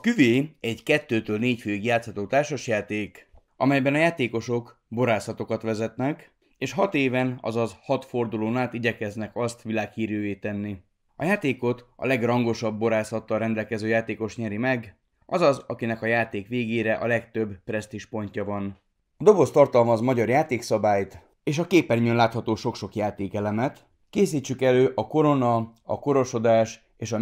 A küvé egy kettőtől négy főig játszható társasjáték, amelyben a játékosok borászatokat vezetnek, és hat éven, azaz hat fordulón át igyekeznek azt világhírűvé tenni. A játékot a legrangosabb borászattal rendelkező játékos nyeri meg, azaz akinek a játék végére a legtöbb presztis pontja van. A doboz tartalmaz magyar játékszabályt és a képernyőn látható sok-sok játékelemet. Készítsük elő a korona, a korosodás és a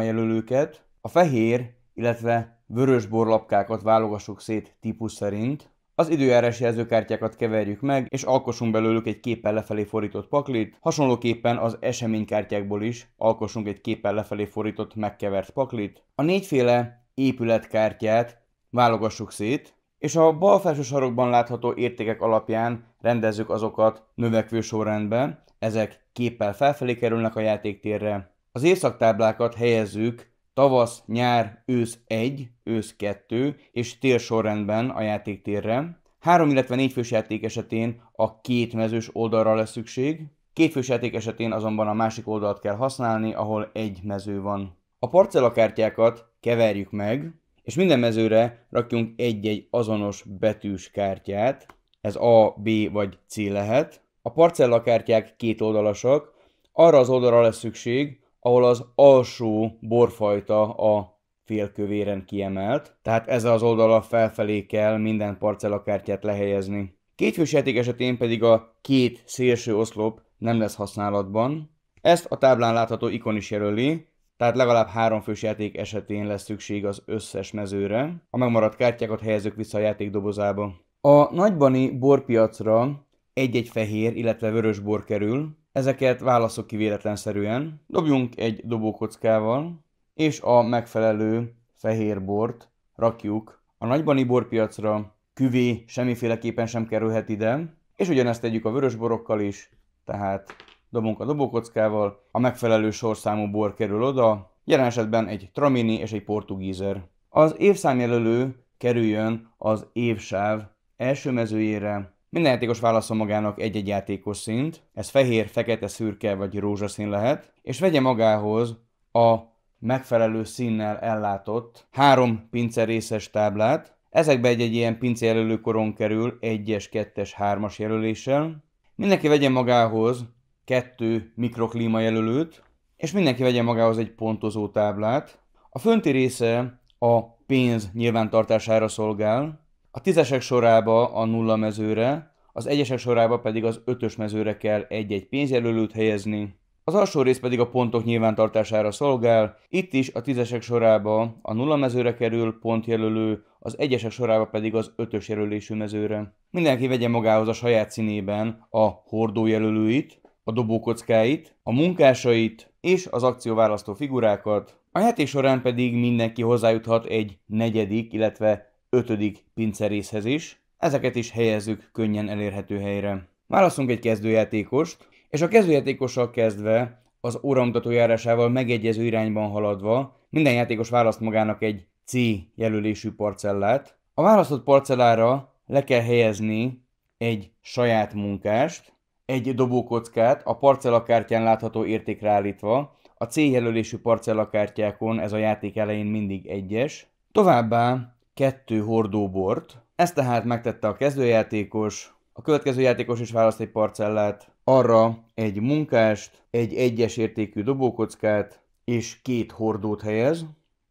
jelölőket, a fehér illetve vörös borlapkákat válogassuk szét típus szerint. Az időjárás jelzőkártyákat keverjük meg, és alkossunk belőlük egy képen lefelé fordított paklit, hasonlóképpen az eseménykártyákból is alkossunk egy képen lefelé fordított megkevert paklit. A négyféle épületkártyát válogassuk szét, és a bal felső sarokban látható értékek alapján rendezzük azokat növekvő sorrendben, ezek képpel felfelé kerülnek a játéktérre. Az évszaktáblákat helyezzük tavasz, nyár, ősz 1, ősz 2 és tél sorrendben a játéktérre. Három, illetve négy fős játék esetén a két mezős oldalra lesz szükség, két fős játék esetén azonban a másik oldalt kell használni, ahol egy mező van. A parcellakártyákat keverjük meg, és minden mezőre rakjunk egy-egy azonos betűs kártyát, ez A, B vagy C lehet. A parcellakártyák két oldalasak, arra az oldalra lesz szükség, ahol az alsó borfajta a félkövéren kiemelt, tehát ezzel az oldala felfelé kell minden parcellakártyát lehelyezni. Kétfős játék esetén pedig a két szélső oszlop nem lesz használatban. Ezt a táblán látható ikon is jelöli, tehát legalább három fős játék esetén lesz szükség az összes mezőre. A megmaradt kártyákat helyezzük vissza a játék dobozába. A nagybani borpiacra egy-egy fehér, illetve vörös bor kerül, Ezeket válaszok ki véletlenszerűen. Dobjunk egy dobókockával, és a megfelelő fehér bort rakjuk a nagybani borpiacra. Küvé semmiféleképpen sem kerülhet ide, és ugyanezt tegyük a vörös borokkal is, tehát dobunk a dobókockával, a megfelelő sorszámú bor kerül oda, jelen esetben egy Tramini és egy Portugízer. Az évszámjelölő kerüljön az évsáv első mezőjére, minden játékos válaszol magának egy-egy játékos szint, ez fehér, fekete, szürke vagy rózsaszín lehet, és vegye magához a megfelelő színnel ellátott három részes táblát, ezekbe egy-egy ilyen pince jelölőkoron kerül 1-es, 2-es, 3-as jelöléssel. Mindenki vegye magához kettő mikroklíma jelölőt, és mindenki vegye magához egy pontozó táblát. A fönti része a pénz nyilvántartására szolgál, a tízesek sorába a nulla mezőre, az egyesek sorába pedig az ötös mezőre kell egy-egy pénzjelölőt helyezni, az alsó rész pedig a pontok nyilvántartására szolgál, itt is a tízesek sorába a nulla mezőre kerül pontjelölő, az egyesek sorába pedig az ötös jelölésű mezőre. Mindenki vegye magához a saját színében a hordójelölőit, a dobókockáit, a munkásait és az akcióválasztó figurákat. A játék során pedig mindenki hozzájuthat egy negyedik, illetve ötödik pincerészhez is, ezeket is helyezzük könnyen elérhető helyre. Válaszunk egy kezdőjátékost, és a kezdőjátékossal kezdve, az óramutató járásával megegyező irányban haladva, minden játékos választ magának egy C jelölésű parcellát. A választott parcellára le kell helyezni egy saját munkást, egy dobókockát a parcellakártyán látható értékre állítva, a C jelölésű parcellakártyákon ez a játék elején mindig egyes. Továbbá kettő bort. Ezt tehát megtette a kezdőjátékos, a következő játékos is választ egy parcellát, arra egy munkást, egy egyes értékű dobókockát és két hordót helyez.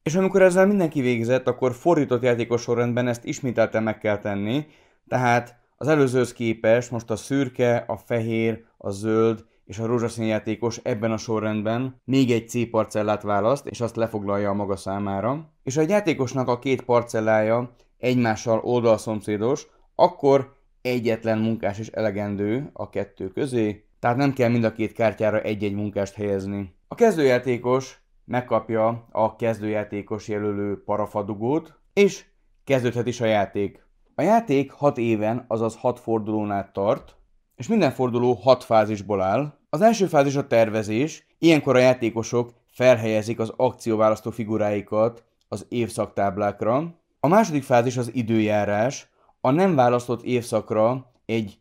És amikor ezzel mindenki végzett, akkor fordított játékos sorrendben ezt ismételten meg kell tenni, tehát az előzőhöz képest most a szürke, a fehér, a zöld és a rózsaszín játékos ebben a sorrendben még egy C parcellát választ, és azt lefoglalja a maga számára, és a játékosnak a két parcellája egymással oldalszomszédos, akkor egyetlen munkás is elegendő a kettő közé, tehát nem kell mind a két kártyára egy-egy munkást helyezni. A kezdőjátékos megkapja a kezdőjátékos jelölő parafadugót, és kezdődhet is a játék. A játék 6 éven, azaz 6 fordulón át tart, és minden forduló hat fázisból áll. Az első fázis a tervezés, ilyenkor a játékosok felhelyezik az akcióválasztó figuráikat az évszaktáblákra. A második fázis az időjárás, a nem választott évszakra egy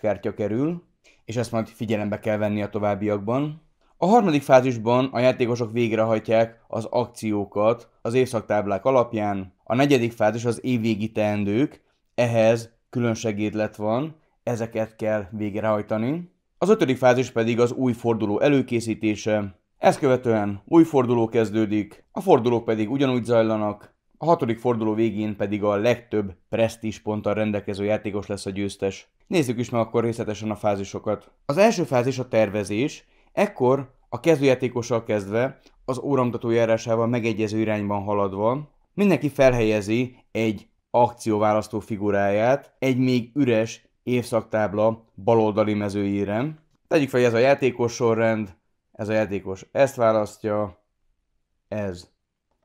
kártya kerül, és ezt majd figyelembe kell venni a továbbiakban. A harmadik fázisban a játékosok végrehajtják az akciókat az évszaktáblák alapján. A negyedik fázis az évvégi teendők, ehhez külön segédlet van, ezeket kell végrehajtani. Az ötödik fázis pedig az új forduló előkészítése. Ezt követően új forduló kezdődik, a fordulók pedig ugyanúgy zajlanak, a hatodik forduló végén pedig a legtöbb presztízs ponttal rendelkező játékos lesz a győztes. Nézzük is meg akkor részletesen a fázisokat. Az első fázis a tervezés, ekkor a kezdőjátékossal kezdve, az óramutató járásával megegyező irányban haladva, mindenki felhelyezi egy akcióválasztó figuráját egy még üres évszaktábla baloldali mezőjére. Tegyük fel, hogy ez a játékos sorrend, ez a játékos ezt választja, ez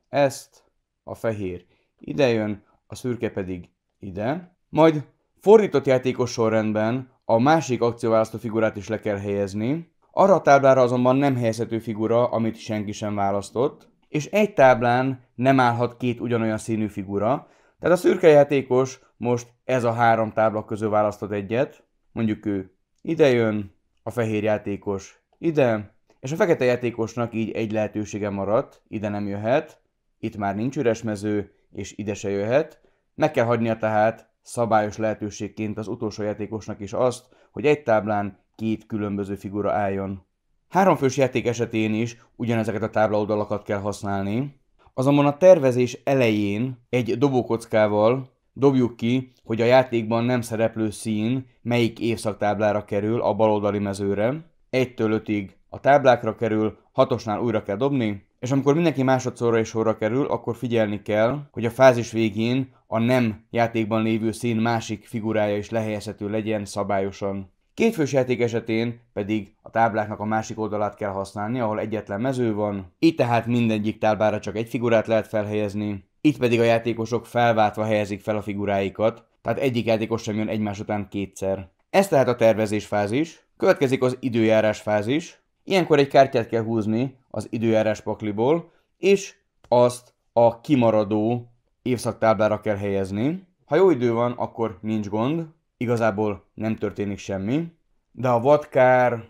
ezt, a fehér ide jön, a szürke pedig ide. Majd fordított játékos sorrendben a másik akcióválasztó figurát is le kell helyezni. Arra a táblára azonban nem helyezhető figura, amit senki sem választott, és egy táblán nem állhat két ugyanolyan színű figura, tehát a szürke játékos most ez a három tábla közül választod egyet, mondjuk ő ide jön, a fehér játékos ide, és a fekete játékosnak így egy lehetősége maradt, ide nem jöhet, itt már nincs üres mező, és ide se jöhet. Meg kell hagynia tehát szabályos lehetőségként az utolsó játékosnak is azt, hogy egy táblán két különböző figura álljon. Háromfős játék esetén is ugyanezeket a oldalakat kell használni, Azonban a tervezés elején egy dobókockával dobjuk ki, hogy a játékban nem szereplő szín melyik évszaktáblára kerül a baloldali mezőre. 1-től 5-ig a táblákra kerül, 6-osnál újra kell dobni, és amikor mindenki másodszorra is sorra kerül, akkor figyelni kell, hogy a fázis végén a nem játékban lévő szín másik figurája is lehelyezhető legyen szabályosan. Két fős játék esetén pedig a tábláknak a másik oldalát kell használni, ahol egyetlen mező van, így tehát mindegyik táblára csak egy figurát lehet felhelyezni, itt pedig a játékosok felváltva helyezik fel a figuráikat, tehát egyik játékos sem jön egymás után kétszer. Ez tehát a tervezés fázis, következik az időjárás fázis, ilyenkor egy kártyát kell húzni az időjárás pakliból, és azt a kimaradó évszaktáblára kell helyezni. Ha jó idő van, akkor nincs gond, igazából nem történik semmi, de a vadkár,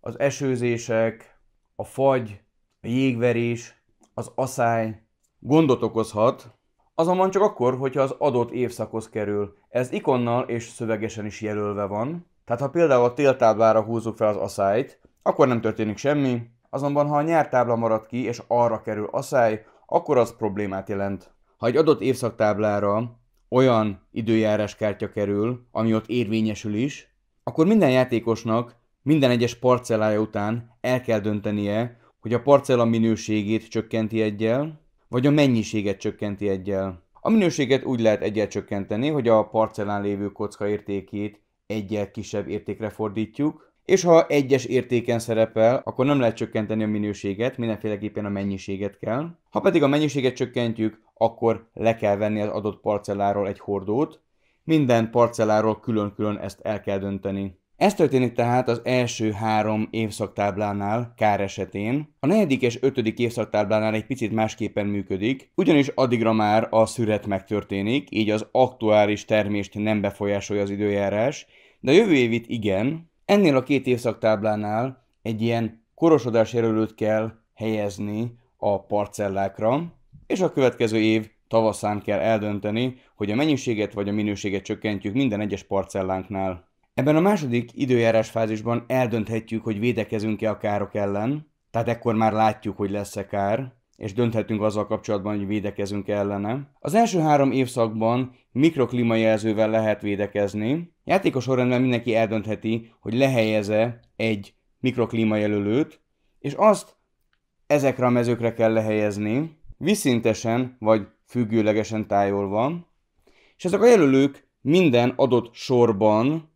az esőzések, a fagy, a jégverés, az aszály gondot okozhat, azonban csak akkor, hogyha az adott évszakhoz kerül. Ez ikonnal és szövegesen is jelölve van. Tehát ha például a téltáblára húzzuk fel az aszályt, akkor nem történik semmi, azonban ha a nyártábla marad ki és arra kerül aszály, akkor az problémát jelent. Ha egy adott évszaktáblára olyan időjárás kártya kerül, ami ott érvényesül is, akkor minden játékosnak minden egyes parcellája után el kell döntenie, hogy a parcella minőségét csökkenti egyel, vagy a mennyiséget csökkenti egyel. A minőséget úgy lehet egyel csökkenteni, hogy a parcellán lévő kocka értékét egyel kisebb értékre fordítjuk, és ha egyes értéken szerepel, akkor nem lehet csökkenteni a minőséget, mindenféleképpen a mennyiséget kell. Ha pedig a mennyiséget csökkentjük, akkor le kell venni az adott parcelláról egy hordót, minden parcelláról külön-külön ezt el kell dönteni. Ez történik tehát az első három évszaktáblánál kár esetén. A negyedik és ötödik évszaktáblánál egy picit másképpen működik, ugyanis addigra már a szüret megtörténik, így az aktuális termést nem befolyásolja az időjárás, de a jövő évit igen. Ennél a két évszaktáblánál egy ilyen korosodás jelölőt kell helyezni a parcellákra, és a következő év tavaszán kell eldönteni, hogy a mennyiséget vagy a minőséget csökkentjük minden egyes parcellánknál. Ebben a második időjárás fázisban eldönthetjük, hogy védekezünk-e a károk ellen, tehát ekkor már látjuk, hogy lesz-e kár, és dönthetünk azzal kapcsolatban, hogy védekezünk ellene. Az első három évszakban mikroklimajelzővel lehet védekezni. Játékos sorrendben mindenki eldöntheti, hogy lehelyeze egy jelölőt, és azt ezekre a mezőkre kell lehelyezni, viszintesen vagy függőlegesen tájolva, és ezek a jelölők minden adott sorban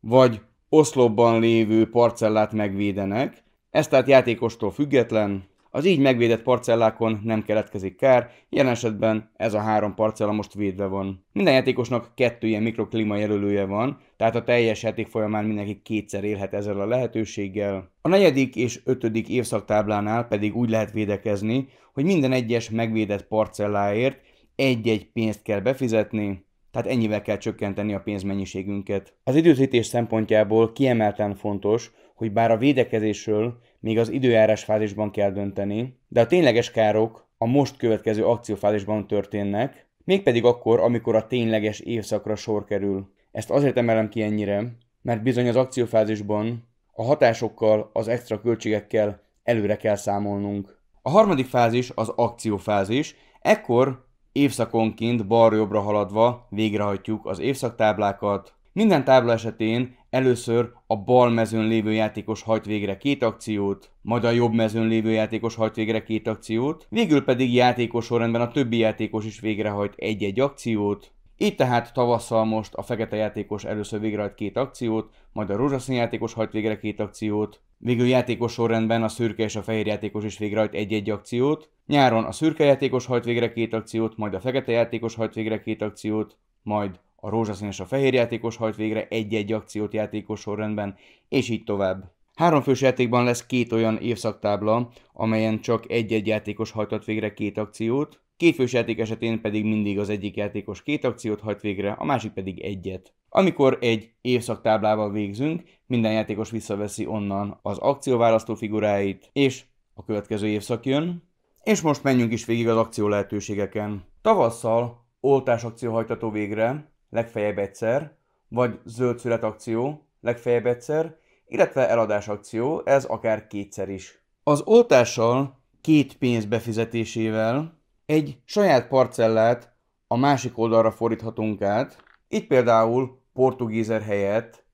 vagy oszlopban lévő parcellát megvédenek, ez tehát játékostól független, az így megvédett parcellákon nem keletkezik kár, jelen esetben ez a három parcella most védve van. Minden játékosnak kettő ilyen mikroklima jelölője van, tehát a teljes játék folyamán mindenki kétszer élhet ezzel a lehetőséggel. A negyedik és ötödik évszaktáblánál pedig úgy lehet védekezni, hogy minden egyes megvédett parcelláért egy-egy pénzt kell befizetni, tehát ennyivel kell csökkenteni a pénzmennyiségünket. Az időzítés szempontjából kiemelten fontos, hogy bár a védekezésről még az időjárás fázisban kell dönteni, de a tényleges károk a most következő akciófázisban történnek, mégpedig akkor, amikor a tényleges évszakra sor kerül. Ezt azért emelem ki ennyire, mert bizony az akciófázisban a hatásokkal, az extra költségekkel előre kell számolnunk. A harmadik fázis az akciófázis, ekkor évszakonként balra-jobbra haladva végrehajtjuk az évszaktáblákat, minden tábla esetén először a bal mezőn lévő játékos hajt végre két akciót, majd a jobb mezőn lévő játékos hajt végre két akciót, végül pedig játékos sorrendben a többi játékos is végrehajt egy-egy akciót, így tehát tavasszal most a fekete játékos először végrehajt két akciót, majd a rózsaszín játékos hajt végre két akciót, végül játékos sorrendben a szürke és a fehér játékos is végrehajt egy-egy akciót, nyáron a szürke játékos hajt végre két akciót, majd a fekete játékos hajt végre két akciót, majd a rózsaszín és a fehér játékos hajt végre egy-egy akciót játékos sorrendben, és így tovább. Háromfős játékban lesz két olyan évszaktábla, amelyen csak egy-egy játékos hajtott végre két akciót, kétfős játék esetén pedig mindig az egyik játékos két akciót hajt végre, a másik pedig egyet. Amikor egy évszaktáblával végzünk, minden játékos visszaveszi onnan az akcióválasztó figuráit, és a következő évszak jön. És most menjünk is végig az akció lehetőségeken. Tavasszal oltás akció hajtató végre, legfeljebb egyszer, vagy zöld szület akció, legfeljebb egyszer, illetve eladás akció, ez akár kétszer is. Az oltással két pénz befizetésével egy saját parcellát a másik oldalra fordíthatunk át. Itt például portugízer helyett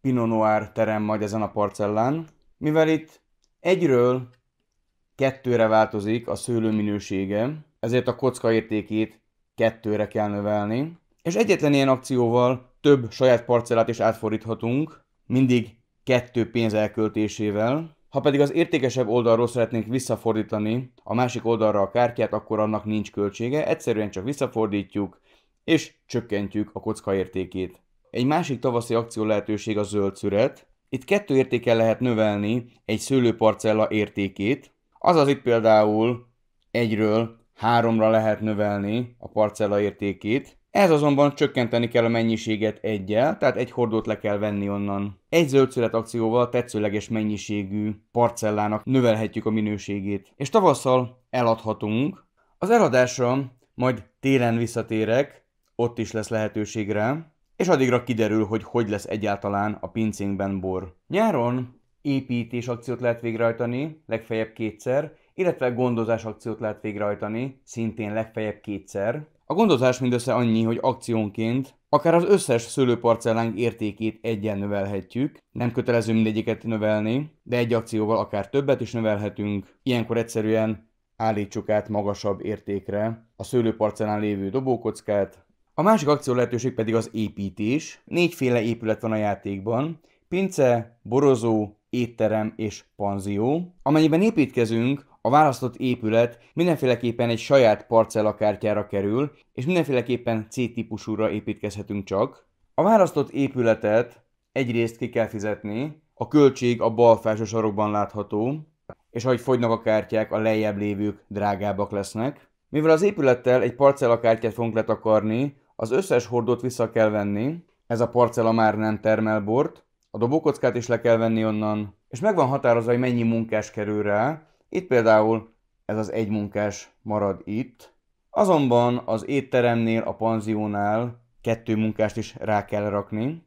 Pinot Noir terem majd ezen a parcellán, mivel itt egyről kettőre változik a szőlő minősége, ezért a kocka értékét kettőre kell növelni, és egyetlen ilyen akcióval több saját parcellát is átfordíthatunk, mindig kettő pénz elköltésével. Ha pedig az értékesebb oldalról szeretnénk visszafordítani a másik oldalra a kártyát, akkor annak nincs költsége, egyszerűen csak visszafordítjuk, és csökkentjük a kocka értékét. Egy másik tavaszi akció lehetőség a zöld szüret. Itt kettő értékkel lehet növelni egy szőlőparcella értékét, azaz itt például egyről háromra lehet növelni a parcella értékét, ez azonban csökkenteni kell a mennyiséget egyel, tehát egy hordót le kell venni onnan. Egy zöldszület akcióval tetszőleges mennyiségű parcellának növelhetjük a minőségét. És tavasszal eladhatunk. Az eladásra majd télen visszatérek, ott is lesz lehetőségre. és addigra kiderül, hogy hogy lesz egyáltalán a pincénkben bor. Nyáron építés akciót lehet végrehajtani, legfeljebb kétszer, illetve gondozás akciót lehet végrehajtani, szintén legfeljebb kétszer. A gondozás mindössze annyi, hogy akciónként akár az összes szőlőparcellánk értékét egyen növelhetjük, nem kötelező mindegyiket növelni, de egy akcióval akár többet is növelhetünk, ilyenkor egyszerűen állítsuk át magasabb értékre a szőlőparcellán lévő dobókockát. A másik akció lehetőség pedig az építés. Négyféle épület van a játékban, pince, borozó, étterem és panzió. Amennyiben építkezünk, a választott épület mindenféleképpen egy saját parcellakártyára kerül, és mindenféleképpen C-típusúra építkezhetünk csak. A választott épületet egyrészt ki kell fizetni, a költség a bal felső sarokban látható, és ahogy fogynak a kártyák, a lejjebb lévők drágábbak lesznek. Mivel az épülettel egy parcellakártyát fogunk letakarni, az összes hordót vissza kell venni, ez a parcella már nem termel bort, a dobókockát is le kell venni onnan, és meg van határozva, hogy mennyi munkás kerül rá, itt például ez az egy munkás marad itt, azonban az étteremnél, a panziónál kettő munkást is rá kell rakni,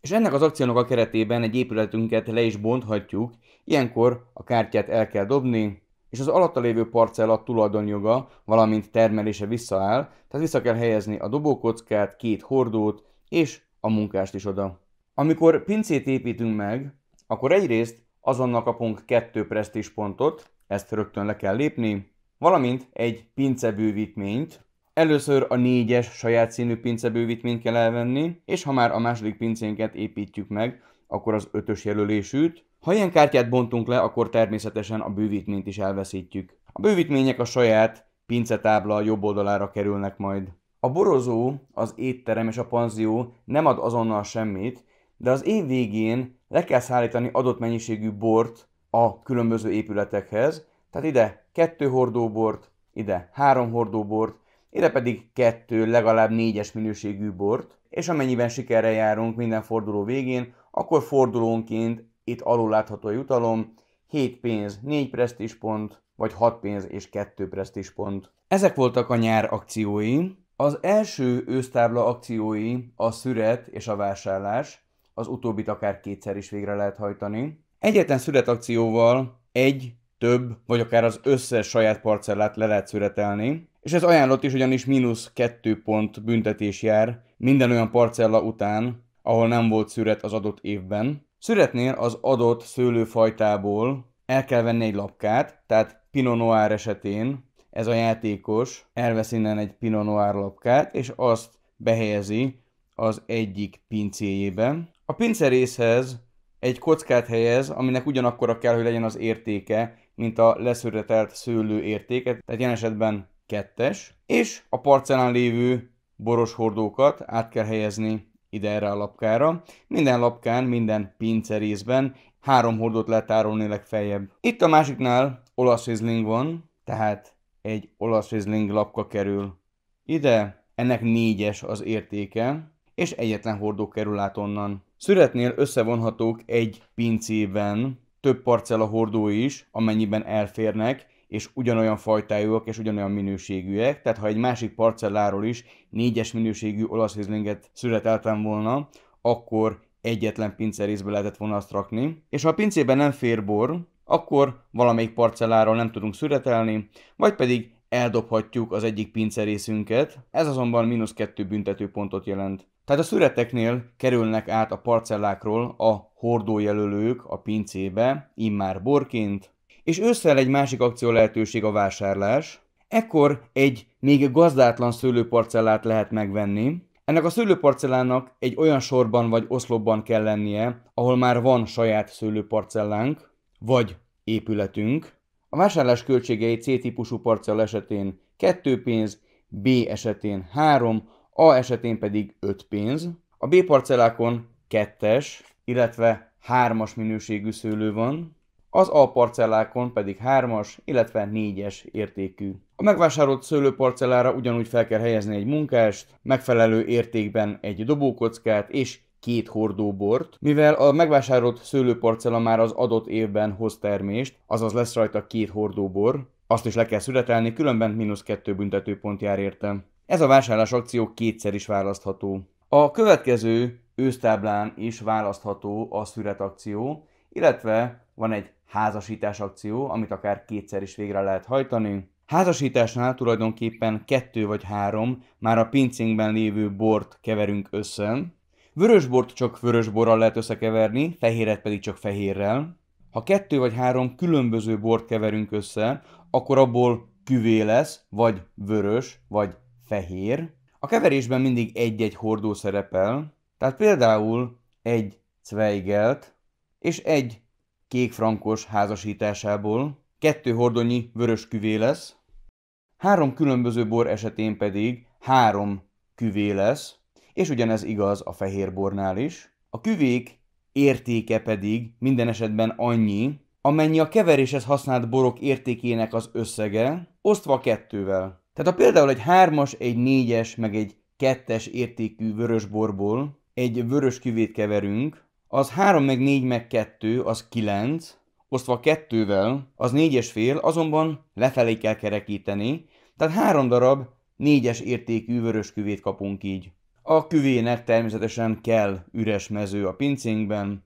és ennek az akciónak a keretében egy épületünket le is bonthatjuk, ilyenkor a kártyát el kell dobni, és az alatta lévő parcella tulajdonjoga, valamint termelése visszaáll, tehát vissza kell helyezni a dobókockát, két hordót és a munkást is oda. Amikor pincét építünk meg, akkor egyrészt azonnal kapunk kettő presztis pontot, ezt rögtön le kell lépni, valamint egy pincebővítményt, Először a négyes saját színű pincebővítményt kell elvenni, és ha már a második pincénket építjük meg, akkor az ötös jelölésűt. Ha ilyen kártyát bontunk le, akkor természetesen a bővítményt is elveszítjük. A bővítmények a saját pincetábla jobb oldalára kerülnek majd. A borozó, az étterem és a panzió nem ad azonnal semmit, de az év végén le kell szállítani adott mennyiségű bort a különböző épületekhez. Tehát ide kettő hordóbort, ide három hordóbort, ide pedig kettő, legalább négyes minőségű bort, és amennyiben sikerre járunk minden forduló végén, akkor fordulónként itt alul látható a jutalom, 7 pénz, 4 presztispont, vagy 6 pénz és 2 presztispont. Ezek voltak a nyár akciói. Az első ősztábla akciói a szüret és a vásárlás, az utóbbit akár kétszer is végre lehet hajtani. Egyetlen születakcióval egy, több, vagy akár az összes saját parcellát le lehet születelni, és ez ajánlott is, ugyanis mínusz kettő pont büntetés jár minden olyan parcella után, ahol nem volt szüret az adott évben. Szüretnél az adott szőlőfajtából el kell venni egy lapkát, tehát Pinot Noir esetén ez a játékos elvesz innen egy Pinot Noir lapkát, és azt behelyezi az egyik pincéjében. A pincerészhez egy kockát helyez, aminek ugyanakkora kell, hogy legyen az értéke, mint a leszüretelt szőlő értéke, tehát ilyen esetben kettes, és a parcellán lévő boros hordókat át kell helyezni ide erre a lapkára. Minden lapkán, minden pince részben három hordót lehet tárolni legfeljebb. Itt a másiknál olasz rizling van, tehát egy olasz rizling lapka kerül ide, ennek négyes az értéke, és egyetlen hordó kerül át onnan. Szüretnél összevonhatók egy pincében több parcella hordó is, amennyiben elférnek, és ugyanolyan fajtájúak és ugyanolyan minőségűek, tehát ha egy másik parcelláról is négyes minőségű olasz hizlinget szüreteltem volna, akkor egyetlen pincerészbe lehetett volna azt rakni, és ha a pincében nem fér bor, akkor valamelyik parcelláról nem tudunk szüretelni, vagy pedig eldobhatjuk az egyik pincerészünket, ez azonban mínusz kettő büntetőpontot jelent. Tehát a szüreteknél kerülnek át a parcellákról a hordójelölők a pincébe, immár borként, és ősszel egy másik akció lehetőség a vásárlás. Ekkor egy még gazdátlan szőlőparcellát lehet megvenni. Ennek a szőlőparcellának egy olyan sorban vagy oszlopban kell lennie, ahol már van saját szőlőparcellánk, vagy épületünk. A vásárlás költségei C-típusú parcella esetén 2 pénz, B esetén 3, a esetén pedig 5 pénz, a B parcellákon 2-es, illetve 3-as minőségű szőlő van, az A parcellákon pedig 3-as, illetve 4-es értékű. A megvásárolt szőlőparcellára ugyanúgy fel kell helyezni egy munkást, megfelelő értékben egy dobókockát és két hordóbort, mivel a megvásárolt szőlőparcella már az adott évben hoz termést, azaz lesz rajta két hordóbor, azt is le kell szüretelni, különben mínusz kettő büntetőpont jár értem. Ez a vásárlás akció kétszer is választható. A következő ősztáblán is választható a szüret akció, illetve van egy házasítás akció, amit akár kétszer is végre lehet hajtani. Házasításnál tulajdonképpen kettő vagy három már a pincénkben lévő bort keverünk össze. Vörösbort csak vörösborral lehet összekeverni, fehéret pedig csak fehérrel. Ha kettő vagy három különböző bort keverünk össze, akkor abból küvé lesz, vagy vörös, vagy fehér. A keverésben mindig egy-egy hordó szerepel, tehát például egy Zweigelt és egy kék frankos házasításából kettő hordonyi vörös küvé lesz, három különböző bor esetén pedig három küvé lesz, és ugyanez igaz a fehér bornál is. A küvék értéke pedig minden esetben annyi, amennyi a keveréshez használt borok értékének az összege, osztva kettővel. Tehát ha például egy 3-as, egy 4-es, meg egy 2-es értékű vörösborból egy vörös küvét keverünk, az 3 meg 4 meg 2, az 9, osztva 2-vel, az 4 es fél, azonban lefelé kell kerekíteni, tehát 3 darab 4-es értékű vörös küvét kapunk így. A küvének természetesen kell üres mező a pincénkben,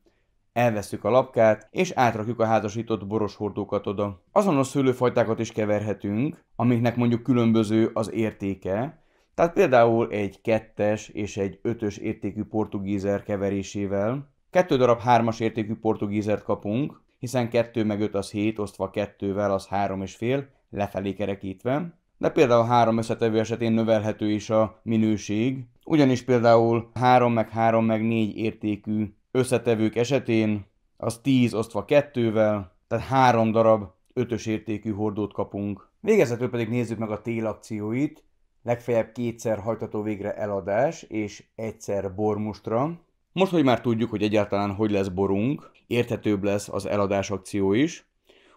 elveszük a lapkát, és átrakjuk a házasított hordókat oda. Azonos szőlőfajtákat is keverhetünk, amiknek mondjuk különböző az értéke, tehát például egy kettes és egy ötös értékű portugízer keverésével. Kettő darab hármas értékű portugízert kapunk, hiszen kettő meg öt az hét osztva kettővel az három és fél, lefelé kerekítve. De például három összetevő esetén növelhető is a minőség, ugyanis például három meg három meg négy értékű összetevők esetén az 10 osztva 2-vel, tehát 3 darab 5-ös értékű hordót kapunk. Végezetül pedig nézzük meg a télakcióit, legfeljebb kétszer hajtató végre eladás és egyszer bormustra. Most, hogy már tudjuk, hogy egyáltalán hogy lesz borunk, érthetőbb lesz az eladás akció is,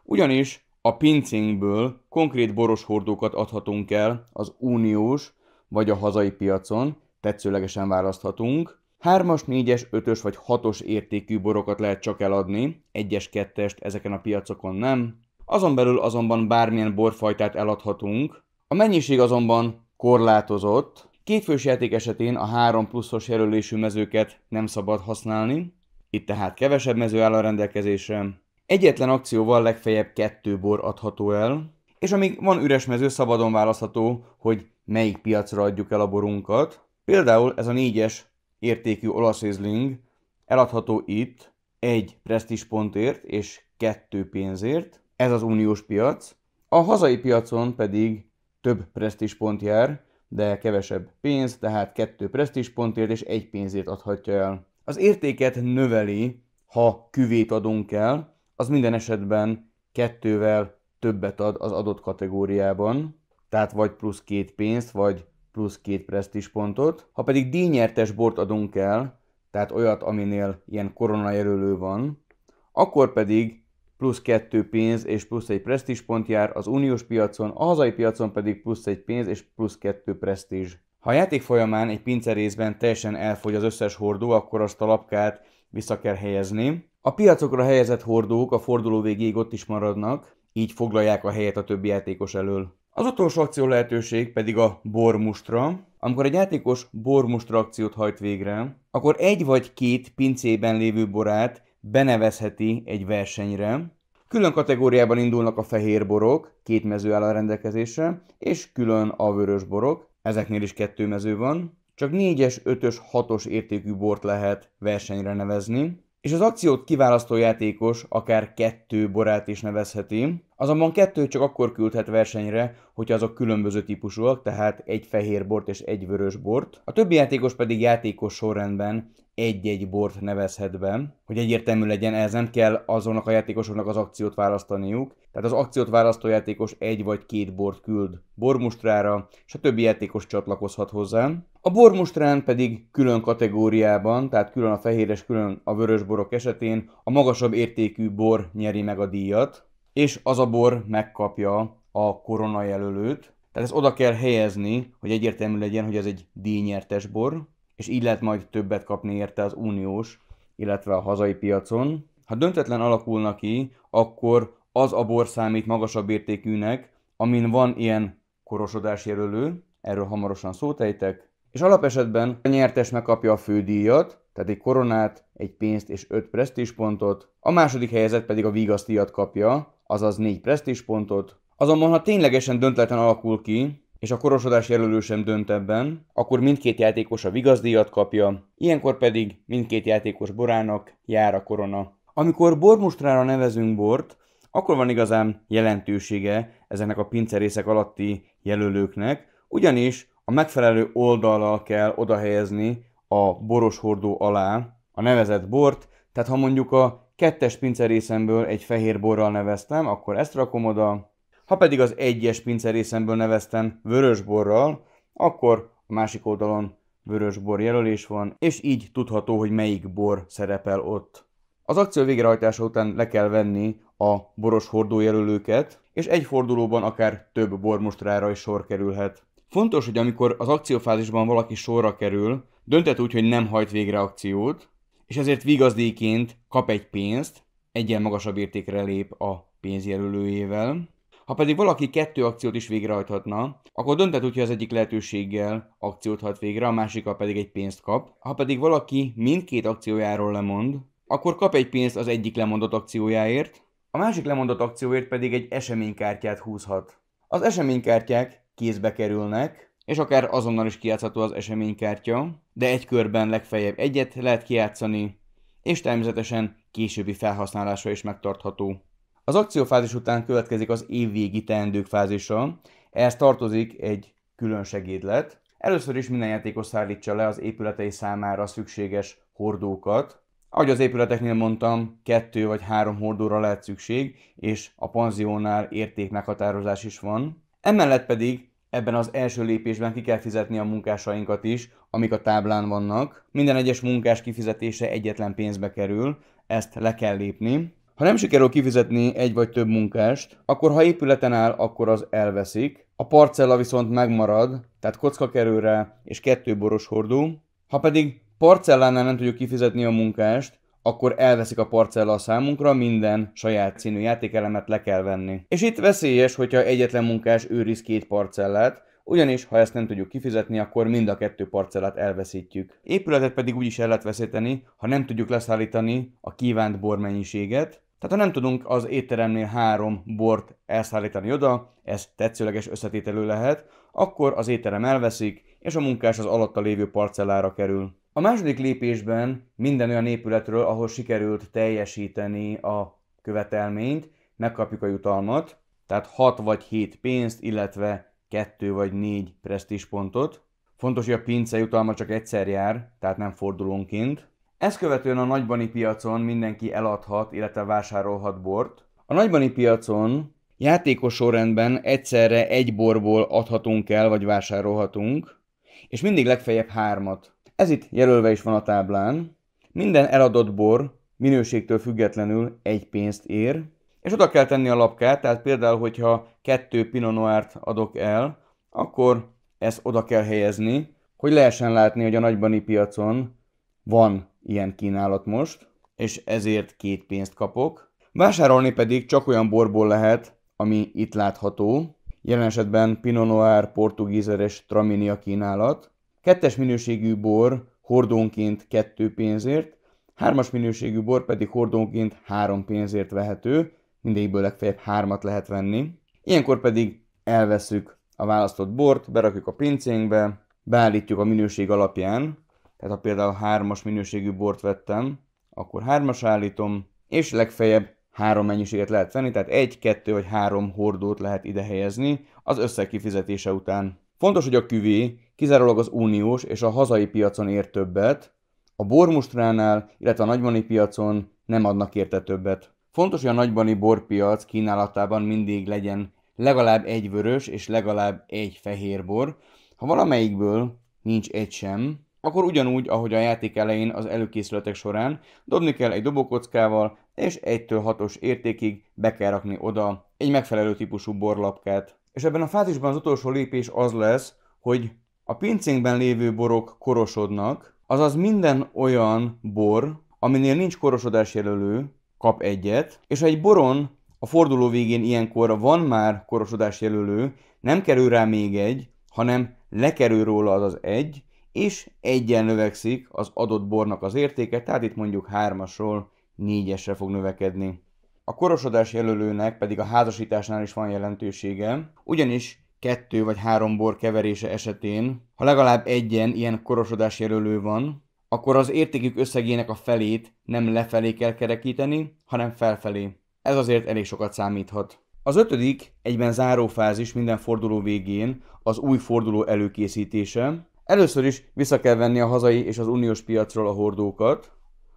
ugyanis a pincingből konkrét boros hordókat adhatunk el az uniós vagy a hazai piacon, tetszőlegesen választhatunk, Hármas, négyes, ötös vagy hatos értékű borokat lehet csak eladni, egyes, kettest ezeken a piacokon nem. Azon belül azonban bármilyen borfajtát eladhatunk. A mennyiség azonban korlátozott. Kétfős játék esetén a három pluszos jelölésű mezőket nem szabad használni, itt tehát kevesebb mező áll a rendelkezésre. Egyetlen akcióval legfeljebb kettő bor adható el, és amíg van üres mező, szabadon választható, hogy melyik piacra adjuk el a borunkat. Például ez a négyes értékű olasz rizling eladható itt egy presztis pontért és kettő pénzért, ez az uniós piac, a hazai piacon pedig több presztis pont jár, de kevesebb pénz, tehát kettő presztis pontért és egy pénzért adhatja el. Az értéket növeli, ha küvét adunk el, az minden esetben kettővel többet ad az adott kategóriában, tehát vagy plusz két pénzt, vagy plusz két presztis pontot. Ha pedig díjnyertes bort adunk el, tehát olyat, aminél ilyen jelölő van, akkor pedig plusz kettő pénz és plusz egy presztis pont jár az uniós piacon, a hazai piacon pedig plusz egy pénz és plusz kettő presztis. Ha a játék folyamán egy pincerészben teljesen elfogy az összes hordó, akkor azt a lapkát vissza kell helyezni. A piacokra helyezett hordók a forduló végéig ott is maradnak, így foglalják a helyet a többi játékos elől. Az utolsó akció lehetőség pedig a bormustra. Amikor egy játékos bormustra akciót hajt végre, akkor egy vagy két pincében lévő borát benevezheti egy versenyre. Külön kategóriában indulnak a fehér borok, két mező áll a rendelkezésre, és külön a vörös borok, ezeknél is kettő mező van. Csak 4-es, 5-ös, 6-os értékű bort lehet versenyre nevezni és az akciót kiválasztó játékos akár kettő borát is nevezheti, azonban kettő csak akkor küldhet versenyre, hogyha azok különböző típusúak, tehát egy fehér bort és egy vörös bort, a többi játékos pedig játékos sorrendben egy-egy bort nevezhet be, hogy egyértelmű legyen, ehhez nem kell azonnak a játékosoknak az akciót választaniuk. Tehát az akciót választó játékos egy vagy két bort küld bormustrára, és a többi játékos csatlakozhat hozzá. A bormustrán pedig külön kategóriában, tehát külön a fehéres, külön a vörös borok esetén a magasabb értékű bor nyeri meg a díjat, és az a bor megkapja a korona jelölőt. Tehát ezt oda kell helyezni, hogy egyértelmű legyen, hogy ez egy díjnyertes bor és így lehet majd többet kapni érte az uniós, illetve a hazai piacon. Ha döntetlen alakulna ki, akkor az a bor számít magasabb értékűnek, amin van ilyen korosodás jelölő, erről hamarosan szótejtek, és alapesetben a nyertes megkapja a fődíjat, tehát egy koronát, egy pénzt és öt presztíspontot, a második helyzet pedig a vígaszdíjat kapja, azaz négy presztíspontot. Azonban, ha ténylegesen döntetlen alakul ki, és a korosodás jelölő sem dönt ebben, akkor mindkét játékos a vigazdíjat kapja, ilyenkor pedig mindkét játékos borának jár a korona. Amikor bormustrára nevezünk bort, akkor van igazán jelentősége ezeknek a pincerészek alatti jelölőknek, ugyanis a megfelelő oldallal kell odahelyezni a boros hordó alá a nevezett bort, tehát ha mondjuk a kettes pincerészemből egy fehér borral neveztem, akkor ezt rakom oda, ha pedig az egyes pincerészemből neveztem vörösborral, akkor a másik oldalon vörösbor jelölés van, és így tudható, hogy melyik bor szerepel ott. Az akció végrehajtása után le kell venni a boros hordójelölőket, és egy fordulóban akár több bormustrára is sor kerülhet. Fontos, hogy amikor az akciófázisban valaki sorra kerül, döntet úgy, hogy nem hajt végre akciót, és ezért vigazdéként kap egy pénzt, egyen magasabb értékre lép a pénzjelölőjével, ha pedig valaki kettő akciót is végrehajthatna, akkor dönthet úgy, hogy az egyik lehetőséggel akciót hat végre, a másikkal pedig egy pénzt kap. Ha pedig valaki mindkét akciójáról lemond, akkor kap egy pénzt az egyik lemondott akciójáért, a másik lemondott akcióért pedig egy eseménykártyát húzhat. Az eseménykártyák kézbe kerülnek, és akár azonnal is kiátszható az eseménykártya, de egy körben legfeljebb egyet lehet kiátszani, és természetesen későbbi felhasználásra is megtartható. Az akciófázis után következik az évvégi teendők fázisa, ehhez tartozik egy külön segédlet. Először is minden játékos szállítsa le az épületei számára szükséges hordókat. Ahogy az épületeknél mondtam, kettő vagy három hordóra lehet szükség, és a panziónál meghatározás is van. Emellett pedig ebben az első lépésben ki kell fizetni a munkásainkat is, amik a táblán vannak. Minden egyes munkás kifizetése egyetlen pénzbe kerül, ezt le kell lépni. Ha nem sikerül kifizetni egy vagy több munkást, akkor ha épületen áll, akkor az elveszik, a parcella viszont megmarad, tehát kocka kerül rá, és kettő boros hordó. Ha pedig parcellánál nem tudjuk kifizetni a munkást, akkor elveszik a parcella a számunkra, minden saját színű játékelemet le kell venni. És itt veszélyes, hogyha egyetlen munkás őriz két parcellát, ugyanis ha ezt nem tudjuk kifizetni, akkor mind a kettő parcellát elveszítjük. Épületet pedig úgy is el lehet veszíteni, ha nem tudjuk leszállítani a kívánt bormennyiséget, tehát ha nem tudunk az étteremnél három bort elszállítani oda, ez tetszőleges összetételő lehet, akkor az étterem elveszik, és a munkás az alatta lévő parcellára kerül. A második lépésben minden olyan épületről, ahol sikerült teljesíteni a követelményt, megkapjuk a jutalmat, tehát 6 vagy 7 pénzt, illetve 2 vagy 4 presztízspontot. Fontos, hogy a pince jutalma csak egyszer jár, tehát nem fordulónként. Ezt követően a nagybani piacon mindenki eladhat, illetve vásárolhat bort. A nagybani piacon játékos sorrendben egyszerre egy borból adhatunk el, vagy vásárolhatunk, és mindig legfeljebb hármat. Ez itt jelölve is van a táblán. Minden eladott bor minőségtől függetlenül egy pénzt ér, és oda kell tenni a lapkát, tehát például, hogyha kettő Pinot Noir-t adok el, akkor ezt oda kell helyezni, hogy lehessen látni, hogy a nagybani piacon van ilyen kínálat most, és ezért két pénzt kapok. Vásárolni pedig csak olyan borból lehet, ami itt látható, jelen esetben Pinot Noir, és Traminia kínálat. Kettes minőségű bor hordónként kettő pénzért, hármas minőségű bor pedig hordónként három pénzért vehető, mindegyikből legfeljebb hármat lehet venni. Ilyenkor pedig elveszük a választott bort, berakjuk a pincénkbe, beállítjuk a minőség alapján, tehát ha például hármas minőségű bort vettem, akkor hármas állítom, és legfeljebb három mennyiséget lehet venni, tehát egy, kettő vagy három hordót lehet ide helyezni az összeg kifizetése után. Fontos, hogy a küvé kizárólag az uniós és a hazai piacon ér többet, a bormustránál, illetve a nagybani piacon nem adnak érte többet. Fontos, hogy a nagybani borpiac kínálatában mindig legyen legalább egy vörös és legalább egy fehér bor. Ha valamelyikből nincs egy sem, akkor ugyanúgy, ahogy a játék elején az előkészületek során, dobni kell egy dobókockával, és 1-től 6-os értékig be kell rakni oda egy megfelelő típusú borlapkát. És ebben a fázisban az utolsó lépés az lesz, hogy a pincénkben lévő borok korosodnak, azaz minden olyan bor, aminél nincs korosodás jelölő, kap egyet, és egy boron a forduló végén ilyenkor van már korosodás jelölő, nem kerül rá még egy, hanem lekerül róla az az egy, és egyen növekszik az adott bornak az értéke, tehát itt mondjuk 3-asról 4-esre fog növekedni. A korosodás jelölőnek pedig a házasításnál is van jelentősége, ugyanis kettő vagy három bor keverése esetén, ha legalább egyen ilyen korosodás jelölő van, akkor az értékük összegének a felét nem lefelé kell kerekíteni, hanem felfelé. Ez azért elég sokat számíthat. Az ötödik, egyben zárófázis minden forduló végén az új forduló előkészítése, Először is vissza kell venni a hazai és az uniós piacról a hordókat,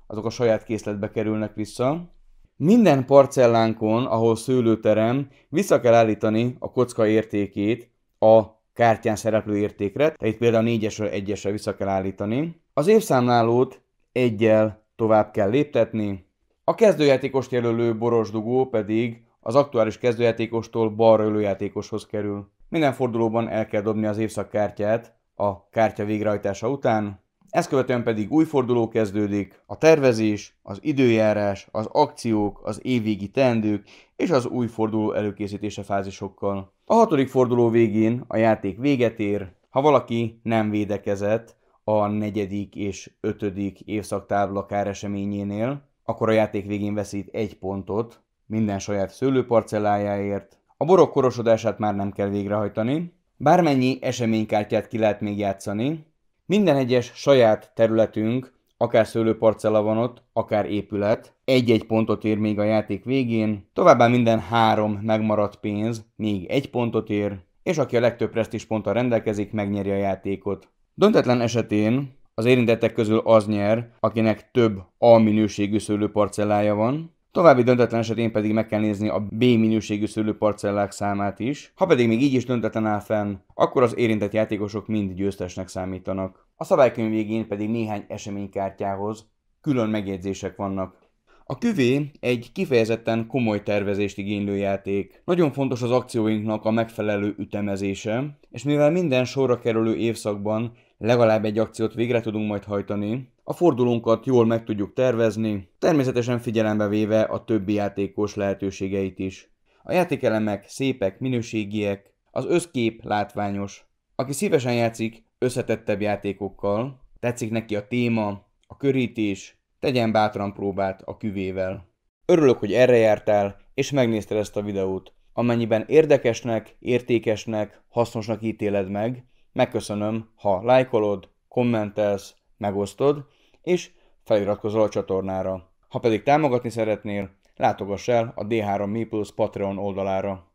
azok a saját készletbe kerülnek vissza. Minden parcellánkon, ahol szőlőterem, vissza kell állítani a kocka értékét a kártyán szereplő értékre, tehát itt például 4-esről 1 vissza kell állítani. Az évszámlálót egyel tovább kell léptetni. A kezdőjátékost jelölő borosdugó pedig az aktuális kezdőjátékostól balra ölőjátékoshoz kerül. Minden fordulóban el kell dobni az évszakkártyát, a kártya végrehajtása után, ezt követően pedig új forduló kezdődik, a tervezés, az időjárás, az akciók, az évvégi teendők és az új forduló előkészítése fázisokkal. A hatodik forduló végén a játék véget ér, ha valaki nem védekezett a negyedik és ötödik évszak kár eseményénél, akkor a játék végén veszít egy pontot minden saját szőlőparcellájáért. A borok korosodását már nem kell végrehajtani, Bármennyi eseménykártyát ki lehet még játszani, minden egyes saját területünk, akár szőlőparcella van ott, akár épület, egy-egy pontot ér még a játék végén, továbbá minden három megmaradt pénz még egy pontot ér, és aki a legtöbb presztis ponttal rendelkezik, megnyeri a játékot. Döntetlen esetén az érintettek közül az nyer, akinek több A minőségű szőlőparcellája van, További döntetlen esetén pedig meg kell nézni a B minőségű szőlőparcellák számát is. Ha pedig még így is döntetlen áll fenn, akkor az érintett játékosok mind győztesnek számítanak. A szabálykönyv végén pedig néhány eseménykártyához külön megjegyzések vannak. A küvé egy kifejezetten komoly tervezést igénylő játék. Nagyon fontos az akcióinknak a megfelelő ütemezése, és mivel minden sorra kerülő évszakban legalább egy akciót végre tudunk majd hajtani, a fordulónkat jól meg tudjuk tervezni, természetesen figyelembe véve a többi játékos lehetőségeit is. A játékelemek szépek, minőségiek, az összkép látványos. Aki szívesen játszik összetettebb játékokkal, tetszik neki a téma, a körítés, tegyen bátran próbát a küvével. Örülök, hogy erre jártál, és megnézted ezt a videót. Amennyiben érdekesnek, értékesnek, hasznosnak ítéled meg, megköszönöm, ha lájkolod, kommentelsz, megosztod, és feliratkozol a csatornára. Ha pedig támogatni szeretnél, látogass el a D3 Mi Plus Patreon oldalára.